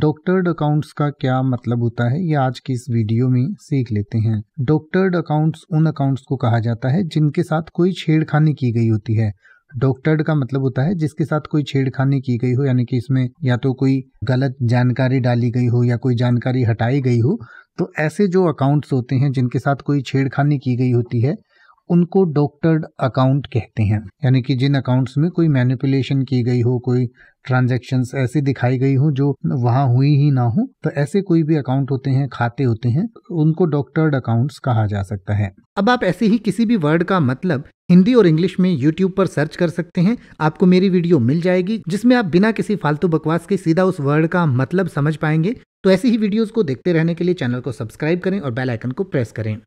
doctored accounts का क्या मतलब होता है ये आज की इस वीडियो में सीख लेते हैं डॉक्टर्ड अकाउंट्स उन अकाउंट्स को कहा जाता है जिनके साथ कोई छेड़खानी की गई होती है डॉक्टर्ड का मतलब होता है जिसके साथ कोई छेड़खानी की गई हो यानी कि इसमें या तो कोई गलत जानकारी डाली गई हो या कोई जानकारी हटाई गई हो तो ऐसे जो अकाउंट्स होते हैं जिनके साथ कोई छेड़खानी की गई होती है उनको डॉक्टर्ड अकाउंट कहते हैं यानी कि जिन अकाउंट्स में कोई मैनिपुलेशन की गई हो कोई ट्रांजैक्शंस ऐसी दिखाई गई हो जो वहां हुई ही ना हो तो ऐसे कोई भी अकाउंट होते हैं खाते होते हैं उनको डॉक्टर्ड अकाउंट्स कहा जा सकता है अब आप ऐसे ही किसी भी वर्ड का मतलब हिंदी और इंग्लिश में यूट्यूब पर सर्च कर सकते हैं आपको मेरी वीडियो मिल जाएगी जिसमें आप बिना किसी फालतू बकवास के सीधा उस वर्ड का मतलब समझ पाएंगे तो ऐसी ही वीडियोस को देखते रहने के लिए चैनल को सब्सक्राइब करें और बेल आइकन को प्रेस करें